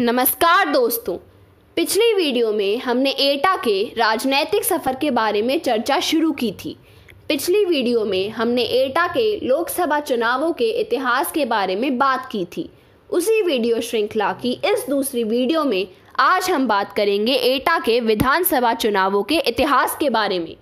नमस्कार दोस्तों पिछली वीडियो में हमने एटा के राजनैतिक सफ़र के बारे में चर्चा शुरू की थी पिछली वीडियो में हमने एटा के लोकसभा चुनावों के इतिहास के बारे में बात की थी उसी वीडियो श्रृंखला की इस दूसरी वीडियो में आज हम बात करेंगे एटा के विधानसभा चुनावों के इतिहास के बारे में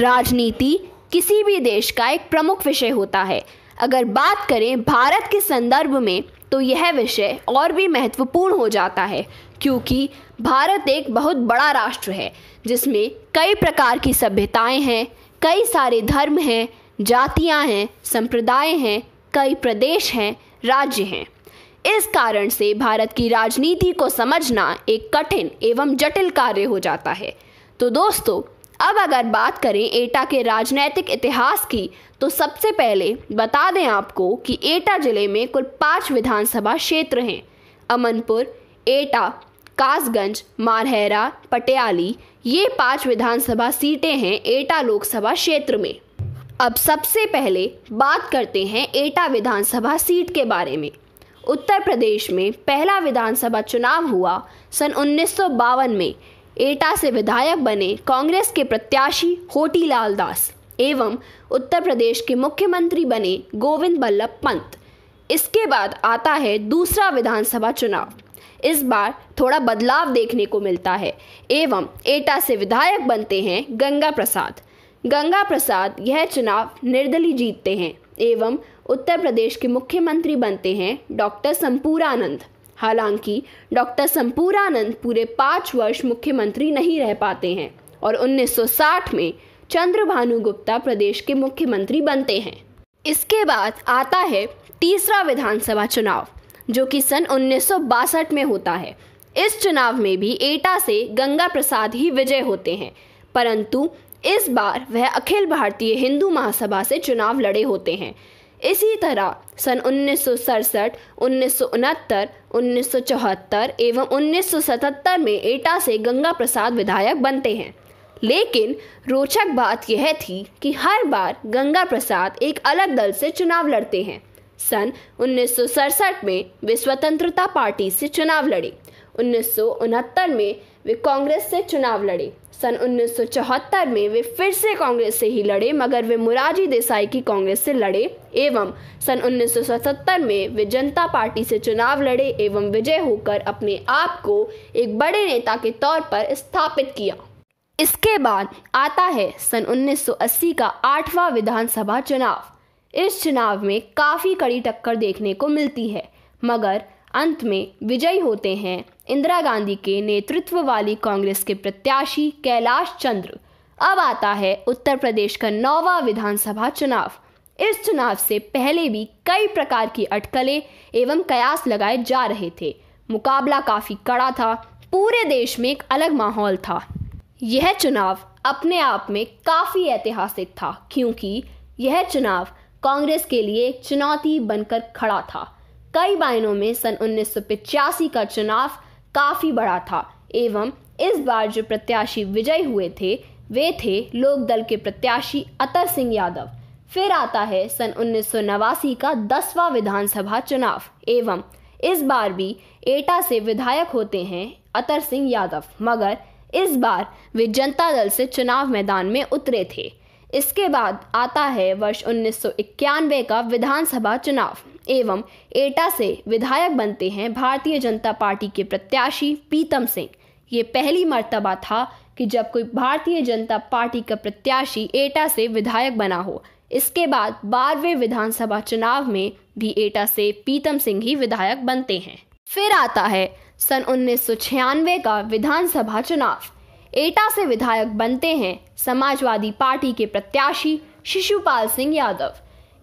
राजनीति किसी भी देश का एक प्रमुख विषय होता है अगर बात करें भारत के संदर्भ में तो यह विषय और भी महत्वपूर्ण हो जाता है क्योंकि भारत एक बहुत बड़ा राष्ट्र है जिसमें कई प्रकार की सभ्यताएं हैं कई सारे धर्म हैं जातियां हैं संप्रदाय हैं कई प्रदेश हैं राज्य हैं इस कारण से भारत की राजनीति को समझना एक कठिन एवं जटिल कार्य हो जाता है तो दोस्तों अब अगर बात करें एटा के राजनैतिक इतिहास की तो सबसे पहले बता दें आपको कि एटा जिले में कुल पाँच विधानसभा क्षेत्र हैं अमनपुर एटा कासगंज मारहरा पटियाली ये पांच विधानसभा सीटें हैं एटा लोकसभा क्षेत्र में अब सबसे पहले बात करते हैं एटा विधानसभा सीट के बारे में उत्तर प्रदेश में पहला विधानसभा चुनाव हुआ सन उन्नीस में एटा से विधायक बने कांग्रेस के प्रत्याशी होटीलाल दास एवं उत्तर प्रदेश के मुख्यमंत्री बने गोविंद बल्लभ पंत इसके बाद आता है दूसरा विधानसभा चुनाव इस बार थोड़ा बदलाव देखने को मिलता है एवं एटा से विधायक बनते हैं गंगा प्रसाद गंगा प्रसाद यह चुनाव निर्दलीय जीतते हैं एवं उत्तर प्रदेश के मुख्यमंत्री बनते हैं डॉक्टर संपूरानंद हालांकि डॉक्टर संपूरानंद पूरे पाँच वर्ष मुख्यमंत्री नहीं रह पाते हैं और 1960 में चंद्रभानु गुप्ता प्रदेश के मुख्यमंत्री बनते हैं इसके बाद आता है तीसरा विधानसभा चुनाव जो कि सन उन्नीस में होता है इस चुनाव में भी एटा से गंगा प्रसाद ही विजय होते हैं परंतु इस बार वह अखिल भारतीय हिंदू महासभा से चुनाव लड़े होते हैं इसी तरह सन उन्नीस सौ सड़सठ उन्नीस सौ उनहत्तर उन्नीस सौ चौहत्तर एवं उन्नीस सौ सतहत्तर में एटा से गंगा प्रसाद विधायक बनते हैं लेकिन रोचक बात यह थी कि हर बार गंगा प्रसाद एक अलग दल से चुनाव लड़ते हैं सन उन्नीस सौ सड़सठ में वे स्वतंत्रता पार्टी से चुनाव लड़े उन्नीस सौ उनहत्तर में वे कांग्रेस से चुनाव लड़े सन 1974 में वे फिर से कांग्रेस से ही लड़े मगर वे मुरारी देसाई की कांग्रेस से लड़े एवं सन 1977 में वे जनता पार्टी से चुनाव लड़े एवं विजय होकर अपने आप को एक बड़े नेता के तौर पर स्थापित किया इसके बाद आता है सन 1980 का आठवां विधानसभा चुनाव इस चुनाव में काफ़ी कड़ी टक्कर देखने को मिलती है मगर अंत में विजयी होते हैं इंदिरा गांधी के नेतृत्व वाली कांग्रेस के प्रत्याशी कैलाश चंद्र अब आता है उत्तर प्रदेश का नौवा विधानसभा चुनाव इस चुनाव से पहले भी कई प्रकार की अटकलें एवं कयास लगाए जा रहे थे मुकाबला काफ़ी कड़ा था पूरे देश में एक अलग माहौल था यह चुनाव अपने आप में काफ़ी ऐतिहासिक था क्योंकि यह चुनाव कांग्रेस के लिए चुनौती बनकर खड़ा था कई मायनों में सन उन्नीस का चुनाव काफ़ी बड़ा था एवं इस बार जो प्रत्याशी विजय हुए थे वे थे लोक दल के प्रत्याशी अतर सिंह यादव फिर आता है सन उन्नीस का दसवां विधानसभा चुनाव एवं इस बार भी एटा से विधायक होते हैं अतर सिंह यादव मगर इस बार वे जनता दल से चुनाव मैदान में उतरे थे इसके बाद आता है वर्ष उन्नीस का विधानसभा चुनाव एवं एटा से विधायक बनते हैं भारतीय जनता पार्टी के प्रत्याशी पीतम सिंह ये पहली मर्तबा था कि जब कोई भारतीय जनता पार्टी का प्रत्याशी एटा से विधायक बना हो इसके बाद बारहवें विधानसभा चुनाव में भी एटा से पीतम सिंह ही विधायक बनते हैं फिर आता है सन उन्नीस का विधानसभा चुनाव एटा से विधायक बनते हैं समाजवादी पार्टी के प्रत्याशी शिशुपाल सिंह यादव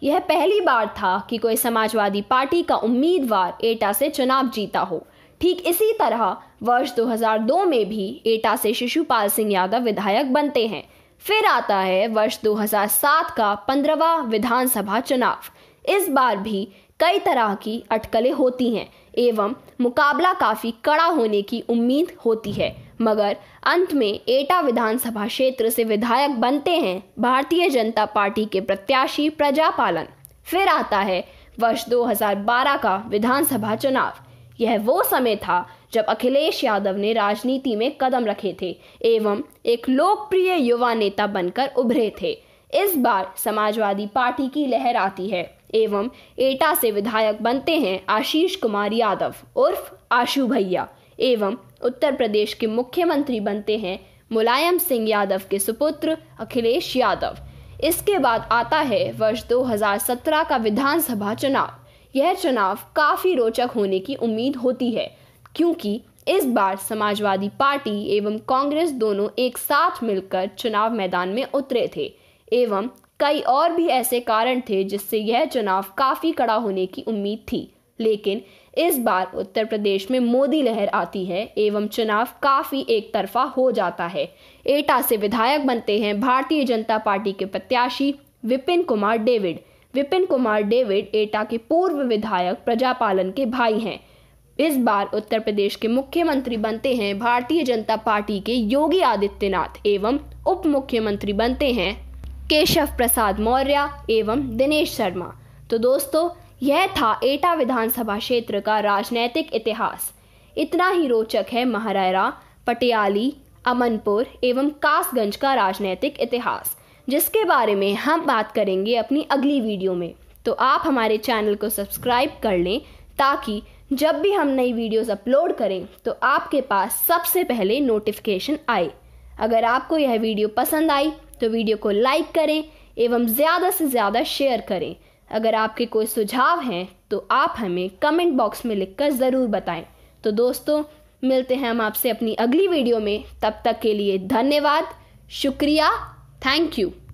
यह पहली बार था कि कोई समाजवादी पार्टी का उम्मीदवार एटा से चुनाव जीता हो ठीक इसी तरह वर्ष 2002 में भी एटा से शिशुपाल सिंह यादव विधायक बनते हैं फिर आता है वर्ष 2007 का पंद्रवा विधानसभा चुनाव इस बार भी कई तरह की अटकलें होती हैं एवं मुकाबला काफ़ी कड़ा होने की उम्मीद होती है मगर अंत में एटा विधानसभा क्षेत्र से विधायक बनते हैं भारतीय जनता पार्टी के प्रत्याशी प्रजापालन फिर आता है वर्ष 2012 का विधानसभा चुनाव यह वो समय था जब अखिलेश यादव ने राजनीति में कदम रखे थे एवं एक लोकप्रिय युवा नेता बनकर उभरे थे इस बार समाजवादी पार्टी की लहर आती है एवं एटा से विधायक बनते हैं आशीष कुमार यादव उर्फ आशू भैया एवं उत्तर प्रदेश के मुख्यमंत्री बनते हैं मुलायम सिंह यादव के सुपुत्र अखिलेश यादव इसके बाद आता है वर्ष 2017 का विधानसभा चुनाव यह चुनाव काफ़ी रोचक होने की उम्मीद होती है क्योंकि इस बार समाजवादी पार्टी एवं कांग्रेस दोनों एक साथ मिलकर चुनाव मैदान में उतरे थे एवं कई और भी ऐसे कारण थे जिससे यह चुनाव काफ़ी कड़ा होने की उम्मीद थी लेकिन इस बार उत्तर प्रदेश में मोदी लहर आती है एवं चुनाव काफी एक तरफा हो जाता है एटा से विधायक बनते हैं भारतीय जनता पार्टी के प्रत्याशी विपिन कुमार डेविड विपिन कुमार डेविड एटा के पूर्व विधायक प्रजापालन के भाई हैं इस बार उत्तर प्रदेश के मुख्यमंत्री बनते हैं भारतीय जनता पार्टी के योगी आदित्यनाथ एवं उप मुख्यमंत्री बनते हैं केशव प्रसाद मौर्य एवं दिनेश शर्मा तो दोस्तों यह था एटा विधानसभा क्षेत्र का राजनैतिक इतिहास इतना ही रोचक है महारा पटियाली अमनपुर एवं कासगंज का राजनैतिक इतिहास जिसके बारे में हम बात करेंगे अपनी अगली वीडियो में तो आप हमारे चैनल को सब्सक्राइब कर लें ताकि जब भी हम नई वीडियोस अपलोड करें तो आपके पास सबसे पहले नोटिफिकेशन आए अगर आपको यह वीडियो पसंद आई तो वीडियो को लाइक करें एवं ज़्यादा से ज़्यादा शेयर करें अगर आपके कोई सुझाव हैं तो आप हमें कमेंट बॉक्स में लिखकर ज़रूर बताएं तो दोस्तों मिलते हैं हम आपसे अपनी अगली वीडियो में तब तक के लिए धन्यवाद शुक्रिया थैंक यू